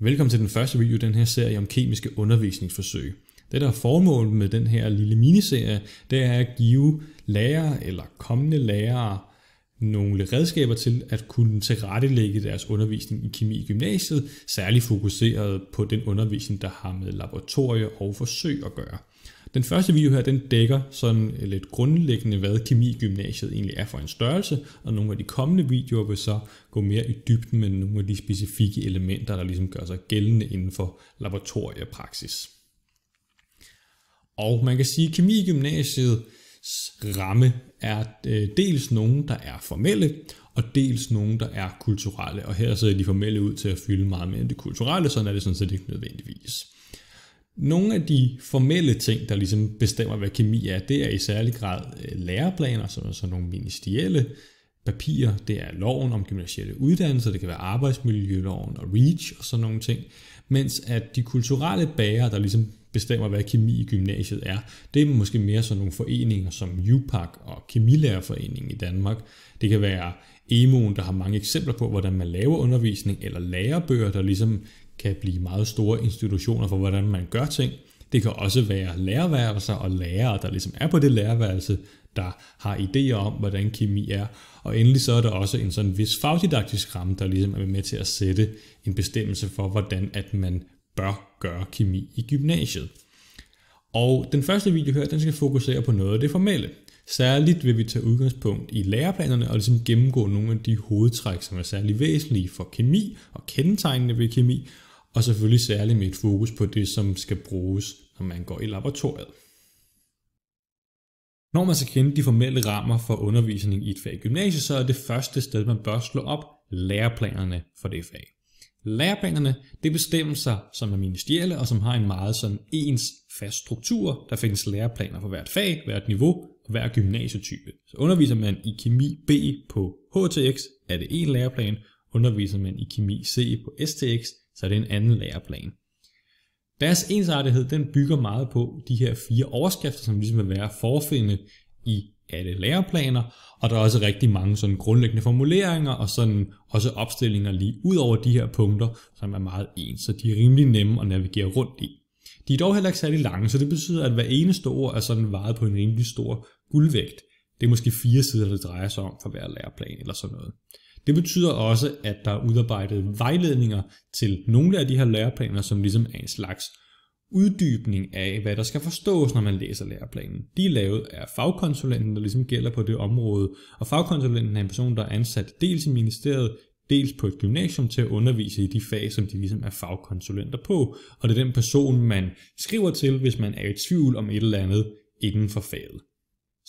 Velkommen til den første video i den her serie om kemiske undervisningsforsøg. Det der er formålet med den her lille miniserie, det er at give lærere eller kommende lærere nogle redskaber til at kunne tilrettelægge deres undervisning i kemi i gymnasiet, særligt fokuseret på den undervisning, der har med laboratorier og forsøg at gøre. Den første video her, den dækker sådan øh, lidt grundlæggende, hvad kemigymnasiet egentlig er for en størrelse, og nogle af de kommende videoer vil så gå mere i dybden med nogle af de specifikke elementer, der ligesom gør sig gældende inden for laboratoriepraksis. Og man kan sige, at kemigymnasiets ramme er øh, dels nogen, der er formelle, og dels nogen, der er kulturelle. Og her ser de formelle ud til at fylde meget mere end det kulturelle, sådan er det sådan set ikke nødvendigvis. Nogle af de formelle ting, der ligesom bestemmer, hvad kemi er, det er i særlig grad øh, læreplaner, som er sådan nogle ministerielle papirer. Det er loven om gymnasielle uddannelser, det kan være arbejdsmiljøloven og REACH og sådan nogle ting. Mens at de kulturelle bager, der ligesom bestemmer, hvad kemi i gymnasiet er, det er måske mere sådan nogle foreninger som UPAC og Kemilærerforeningen i Danmark. Det kan være EMO'en, der har mange eksempler på, hvordan man laver undervisning, eller lærebøger, der ligesom kan blive meget store institutioner for, hvordan man gør ting. Det kan også være lærerværelser og lærere, der ligesom er på det lærerværelse, der har idéer om, hvordan kemi er. Og endelig så er der også en sådan vis fagdidaktisk ramme, der ligesom er med til at sætte en bestemmelse for, hvordan at man bør gøre kemi i gymnasiet. Og den første video her, den skal fokusere på noget af det formelle. Særligt vil vi tage udgangspunkt i læreplanerne og ligesom gennemgå nogle af de hovedtræk, som er særlig væsentlige for kemi og kendetegnende ved kemi, og selvfølgelig særligt med et fokus på det, som skal bruges, når man går i laboratoriet. Når man skal kende de formelle rammer for undervisning i et fag i gymnasiet, så er det første sted, man bør slå op, læreplanerne for det fag. Læreplanerne, det bestemmer sig, som er ministerielle og som har en meget sådan ens fast struktur. Der findes læreplaner for hvert fag, hvert niveau, hver gymnasietype. Så underviser man i kemi B på HTX, er det en læreplan. Underviser man i kemi C på STX, så er det en anden læreplan. Deres ensartethed den bygger meget på de her fire overskrifter, som ligesom vil være forfindende i alle læreplaner, og der er også rigtig mange sådan grundlæggende formuleringer og sådan også opstillinger lige ud over de her punkter, som er meget ens, så de er rimelig nemme at navigere rundt i. De er dog heller ikke særlig lange, så det betyder, at hver eneste ord er sådan vejet på en rimelig stor guldvægt. Det er måske fire sider, det drejer sig om for hver læreplan eller sådan noget. Det betyder også, at der er udarbejdet vejledninger til nogle af de her læreplaner, som ligesom er en slags uddybning af, hvad der skal forstås, når man læser læreplanen. De er lavet af fagkonsulenten, der ligesom gælder på det område, og fagkonsulenten er en person, der er ansat dels i ministeriet, dels på et gymnasium til at undervise i de fag, som de ligesom er fagkonsulenter på, og det er den person, man skriver til, hvis man er i tvivl om et eller andet inden for faget.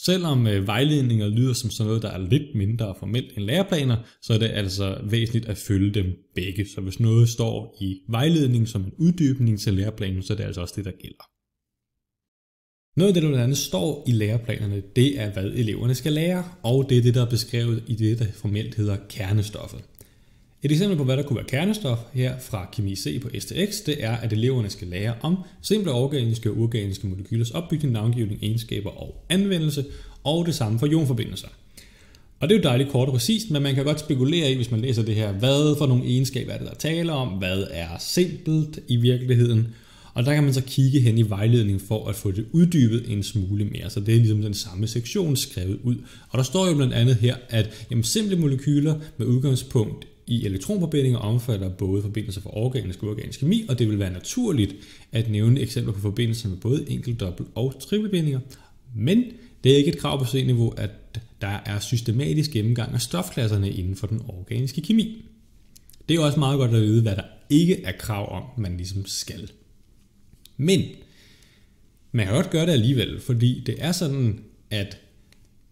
Selvom øh, vejledninger lyder som sådan noget, der er lidt mindre formelt end læreplaner, så er det altså væsentligt at følge dem begge. Så hvis noget står i vejledningen som en uddybning til læreplanen, så er det altså også det, der gælder. Noget af det, der blandt andet står i læreplanerne, det er, hvad eleverne skal lære, og det er det, der er beskrevet i det, der formelt hedder kernestoffet. Et eksempel på, hvad der kunne være kernestof her fra kemi C på STX, det er, at eleverne skal lære om simple organiske og organiske molekylers opbygning, navngivning, egenskaber og anvendelse, og det samme for jonforbindelser. Og det er jo dejligt kort og præcist, men man kan godt spekulere i, hvis man læser det her, hvad for nogle egenskaber er det, der taler om, hvad er simpelt i virkeligheden, og der kan man så kigge hen i vejledningen for at få det uddybet en smule mere. Så det er ligesom den samme sektion skrevet ud. Og der står jo blandt andet her, at jamen, simple molekyler med udgangspunkt i elektronforbindinger omfatter både forbindelser for organisk og uorganisk kemi, og det vil være naturligt at nævne eksempler på forbindelser med både enkelt, dobbelt og trippelbindinger, men det er ikke et krav på C-niveau, at der er systematisk gennemgang af stofklasserne inden for den organiske kemi. Det er også meget godt at vide, hvad der ikke er krav om, man ligesom skal. Men man kan godt gøre det alligevel, fordi det er sådan, at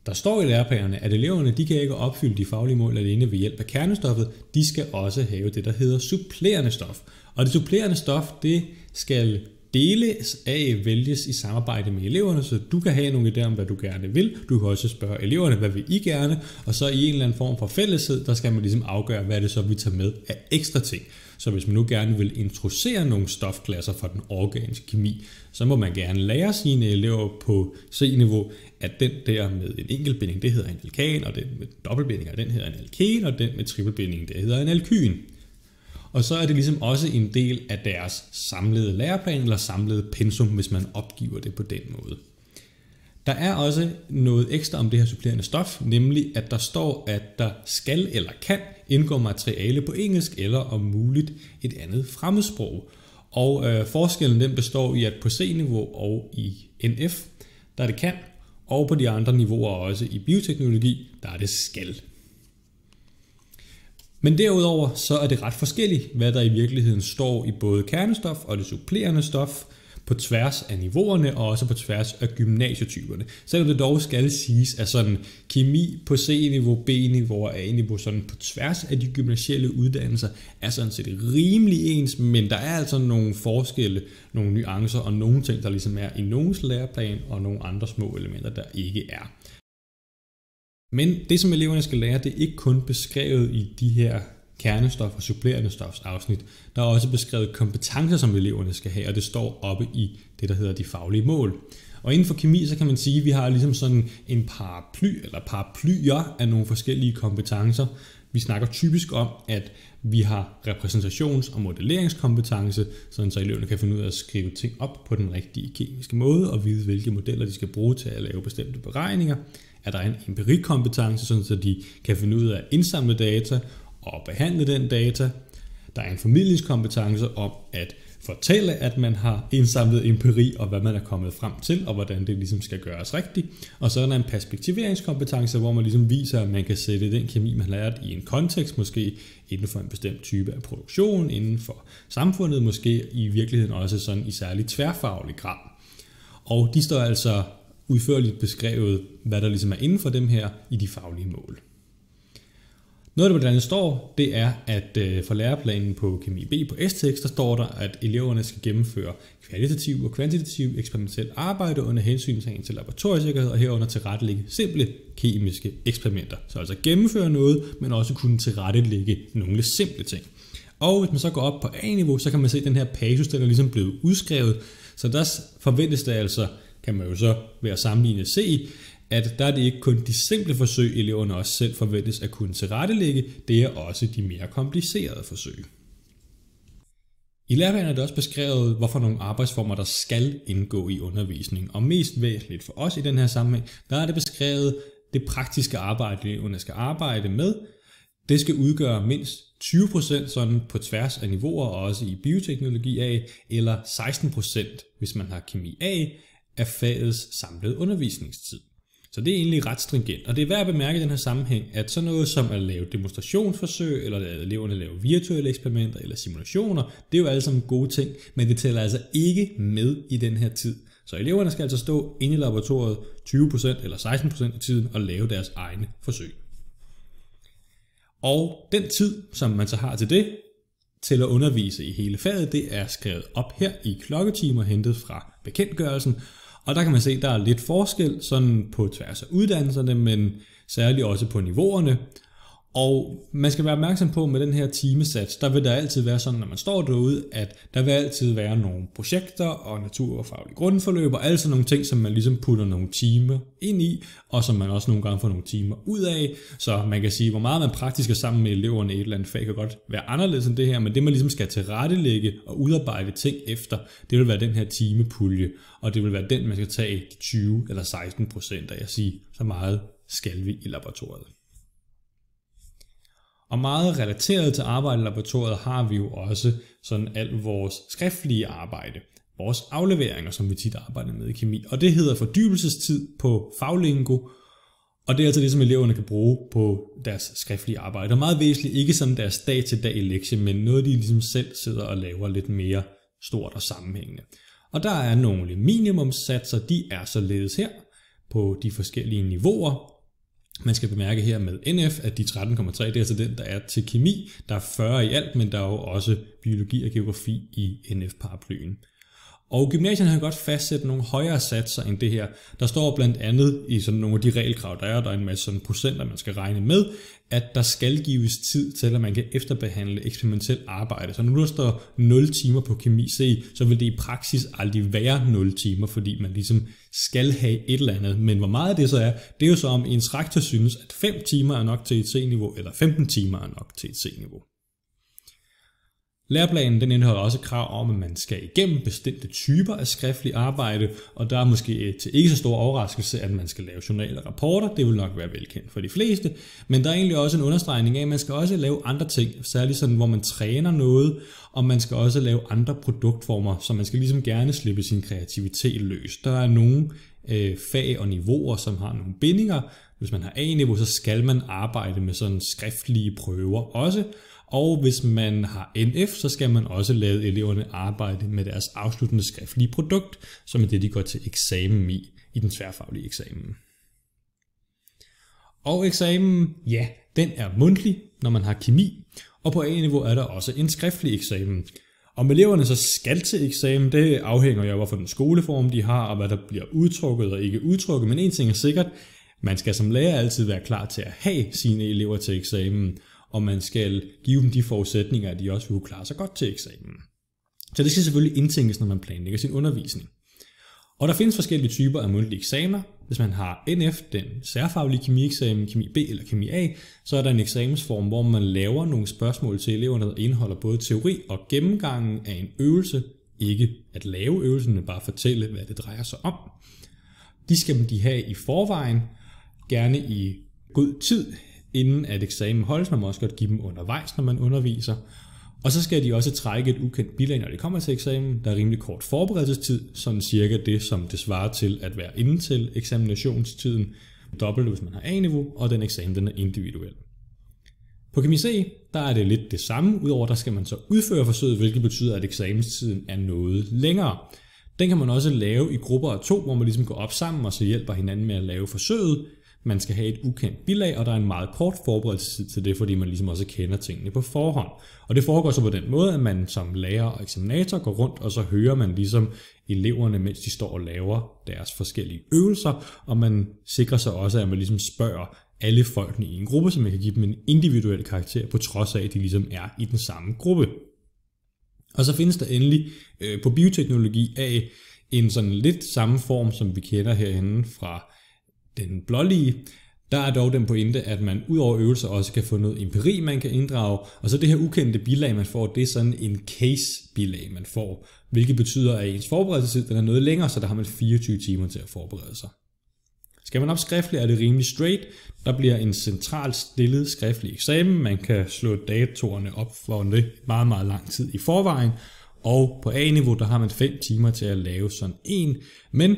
der står i læreplanerne, at eleverne de kan ikke opfylde de faglige mål alene ved hjælp af kernestoffet. De skal også have det, der hedder supplerende stof. Og det supplerende stof, det skal Dele af vælges i samarbejde med eleverne, så du kan have nogle idéer om, hvad du gerne vil. Du kan også spørge eleverne, hvad vil I gerne? Og så i en eller anden form for fællesskab, der skal man ligesom afgøre, hvad det så vi tager med af ekstra ting. Så hvis man nu gerne vil introducere nogle stofklasser for den organiske kemi, så må man gerne lære sine elever på C-niveau, at den der med en enkeltbinding, det hedder en alkan, og den med dobbeltbindinger, den hedder en alken, og den med trippelbinding, det hedder en alkyn. Og så er det ligesom også en del af deres samlede læreplan eller samlede pensum, hvis man opgiver det på den måde. Der er også noget ekstra om det her supplerende stof, nemlig at der står, at der skal eller kan indgå materiale på engelsk eller om muligt et andet fremmedsprog. Og øh, forskellen den består i, at på C-niveau og i NF, der er det kan, og på de andre niveauer også i bioteknologi, der er det skal. Men derudover så er det ret forskelligt, hvad der i virkeligheden står i både kernestof og det supplerende stof på tværs af niveauerne og også på tværs af gymnasietyperne. Selvom det dog skal siges, at sådan kemi på C-niveau, B-niveau og A-niveau sådan på tværs af de gymnasielle uddannelser er sådan set rimelig ens, men der er altså nogle forskelle, nogle nuancer og nogle ting, der ligesom er i nogens læreplan og nogle andre små elementer, der ikke er. Men det, som eleverne skal lære, det er ikke kun beskrevet i de her kernestof og supplerende stofs afsnit. Der er også beskrevet kompetencer, som eleverne skal have, og det står oppe i det, der hedder de faglige mål. Og inden for kemi, så kan man sige, at vi har ligesom sådan en paraply, eller paraplyer af nogle forskellige kompetencer. Vi snakker typisk om, at vi har repræsentations- og modelleringskompetence, sådan så eleverne kan finde ud af at skrive ting op på den rigtige kemiske måde og vide, hvilke modeller de skal bruge til at lave bestemte beregninger. Er der en empirikompetence, sådan så de kan finde ud af at indsamle data og behandle den data. Der er en formidlingskompetence om at fortælle, at man har indsamlet empiri og hvad man er kommet frem til, og hvordan det ligesom skal gøres rigtigt. Og så er der en perspektiveringskompetence, hvor man ligesom viser, at man kan sætte den kemi, man har lært i en kontekst, måske inden for en bestemt type af produktion, inden for samfundet, måske i virkeligheden også sådan i særlig tværfaglig grad. Og de står altså udførligt beskrevet, hvad der ligesom er inden for dem her i de faglige mål. Noget der blandt andet står, det er, at øh, for læreplanen på kemi B på STX, der står der, at eleverne skal gennemføre kvalitativ og kvantitativ eksperimentelt arbejde under hensyn til laboratoriesikkerhed og herunder tilrettelægge simple kemiske eksperimenter. Så altså gennemføre noget, men også kunne tilrettelægge nogle simple ting. Og hvis man så går op på A-niveau, så kan man se, at den her pasus, den er ligesom blevet udskrevet, så der forventes det altså kan man jo så ved at sammenligne se, at der er det ikke kun de simple forsøg, eleverne også selv forventes at kunne tilrettelægge, det er også de mere komplicerede forsøg. I læreplanen er det også beskrevet, hvorfor nogle arbejdsformer, der skal indgå i undervisningen. Og mest væsentligt for os i den her sammenhæng, der er det beskrevet det praktiske arbejde, eleverne skal arbejde med. Det skal udgøre mindst 20% sådan på tværs af niveauer, også i bioteknologi A, eller 16% hvis man har kemi A, af fagets samlede undervisningstid. Så det er egentlig ret stringent, og det er værd at bemærke i den her sammenhæng, at sådan noget som at lave demonstrationsforsøg, eller at eleverne laver virtuelle eksperimenter eller simulationer, det er jo alle sammen gode ting, men det tæller altså ikke med i den her tid. Så eleverne skal altså stå inde i laboratoriet 20% eller 16% af tiden og lave deres egne forsøg. Og den tid, som man så har til det, til at undervise i hele faget, det er skrevet op her i klokketimer hentet fra bekendtgørelsen, og der kan man se, at der er lidt forskel sådan på tværs af uddannelserne, men særligt også på niveauerne. Og man skal være opmærksom på med den her timesats, der vil der altid være sådan, når man står derude, at der vil altid være nogle projekter og natur- grundforløb, og altså nogle ting, som man ligesom putter nogle timer ind i, og som man også nogle gange får nogle timer ud af. Så man kan sige, hvor meget man praktisk er sammen med eleverne i et eller andet fag, kan godt være anderledes end det her, men det man ligesom skal tilrettelægge og udarbejde ting efter, det vil være den her timepulje, og det vil være den, man skal tage 20 eller 16 procent af, jeg siger, så meget skal vi i laboratoriet. Og meget relateret til arbejdelaboratoriet har vi jo også sådan alt vores skriftlige arbejde, vores afleveringer, som vi tit arbejder med i kemi. Og det hedder fordybelsestid på faglingo, og det er altså det, som eleverne kan bruge på deres skriftlige arbejde. Og meget væsentligt ikke sådan deres dag-til-dag lektie, men noget, de ligesom selv sidder og laver lidt mere stort og sammenhængende. Og der er nogle minimumssatser, de er således her på de forskellige niveauer, man skal bemærke her med NF, at de 13,3, det er altså den, der er til kemi. Der er 40 i alt, men der er jo også biologi og geografi i NF-paraplyen. Og gymnasierne har godt fastsat nogle højere satser end det her. Der står blandt andet i sådan nogle af de regelkrav, der er, der er en masse sådan procenter, man skal regne med, at der skal gives tid til, at man kan efterbehandle eksperimentelt arbejde. Så nu der står 0 timer på kemi C, så vil det i praksis aldrig være 0 timer, fordi man ligesom skal have et eller andet. Men hvor meget det så er, det er jo så om ens rektor synes, at 5 timer er nok til et C-niveau, eller 15 timer er nok til et C-niveau. Læreplanen den indeholder også krav om, at man skal igennem bestemte typer af skriftlig arbejde, og der er måske til ikke så stor overraskelse, at man skal lave journaler og rapporter. Det vil nok være velkendt for de fleste, men der er egentlig også en understregning af, at man skal også lave andre ting, særligt sådan, hvor man træner noget, og man skal også lave andre produktformer, så man skal ligesom gerne slippe sin kreativitet løs. Der er nogle øh, fag og niveauer, som har nogle bindinger. Hvis man har A-niveau, så skal man arbejde med sådan skriftlige prøver også, og hvis man har NF, så skal man også lade eleverne arbejde med deres afsluttende skriftlige produkt, som er det, de går til eksamen i, i den tværfaglige eksamen. Og eksamen, ja, den er mundtlig, når man har kemi, og på A-niveau er der også en skriftlig eksamen. Om eleverne så skal til eksamen, det afhænger jo af, hvilken den skoleform de har, og hvad der bliver udtrykket og ikke udtrykket, men en ting er sikkert, man skal som lærer altid være klar til at have sine elever til eksamen, og man skal give dem de forudsætninger, at de også vil kunne klare sig godt til eksamen. Så det skal selvfølgelig indtænkes, når man planlægger sin undervisning. Og der findes forskellige typer af mundtlige eksamener. Hvis man har NF, den særfaglige kemieksamen, kemi B eller kemi A, så er der en eksamensform, hvor man laver nogle spørgsmål til eleverne, der indeholder både teori og gennemgangen af en øvelse. Ikke at lave øvelsen, men bare fortælle, hvad det drejer sig om. De skal de have i forvejen, gerne i god tid, inden at eksamen holdes. Man må også godt give dem undervejs, når man underviser. Og så skal de også trække et ukendt bilag, når det kommer til eksamen. Der er rimelig kort forberedelsestid, sådan cirka det, som det svarer til at være inden til eksaminationstiden. Dobbelt, hvis man har A-niveau, og den eksamen den er individuel. På kemi C, der er det lidt det samme, udover der skal man så udføre forsøget, hvilket betyder, at eksamenstiden er noget længere. Den kan man også lave i grupper af to, hvor man ligesom går op sammen og så hjælper hinanden med at lave forsøget. Man skal have et ukendt bilag, og der er en meget kort forberedelsestid til det, fordi man ligesom også kender tingene på forhånd. Og det foregår så på den måde, at man som lærer og eksaminator går rundt, og så hører man ligesom eleverne, mens de står og laver deres forskellige øvelser, og man sikrer sig også, at man ligesom spørger alle folkene i en gruppe, så man kan give dem en individuel karakter, på trods af, at de ligesom er i den samme gruppe. Og så findes der endelig øh, på bioteknologi af en sådan lidt samme form, som vi kender herinde fra den blålige, der er dog den pointe, at man ud over øvelser også kan få noget empiri, man kan inddrage, og så det her ukendte bilag, man får, det er sådan en case-bilag, man får, hvilket betyder, at ens forberedelsestid den er noget længere, så der har man 24 timer til at forberede sig. Skal man op skriftligt, er det rimelig straight. Der bliver en centralt stillet skriftlig eksamen. Man kan slå datorerne op for det meget, meget lang tid i forvejen. Og på A-niveau, der har man 5 timer til at lave sådan en. Men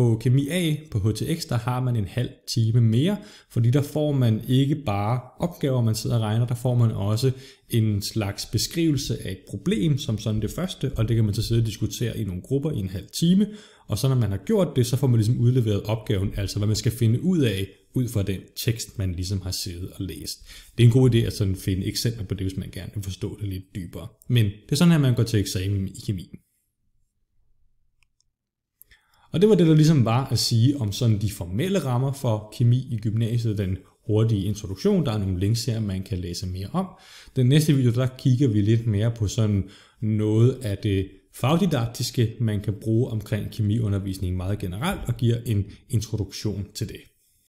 på kemi A på HTX, der har man en halv time mere, fordi der får man ikke bare opgaver, man sidder og regner, der får man også en slags beskrivelse af et problem, som sådan det første, og det kan man så sidde og diskutere i nogle grupper i en halv time, og så når man har gjort det, så får man ligesom udleveret opgaven, altså hvad man skal finde ud af, ud fra den tekst, man ligesom har siddet og læst. Det er en god idé at sådan finde eksempler på det, hvis man gerne vil forstå det lidt dybere. Men det er sådan, her, man går til eksamen i kemien. Og det var det, der ligesom var at sige om sådan de formelle rammer for kemi i gymnasiet, den hurtige introduktion. Der er nogle links her, man kan læse mere om. Den næste video, der kigger vi lidt mere på sådan noget af det fagdidaktiske, man kan bruge omkring kemiundervisning meget generelt, og giver en introduktion til det.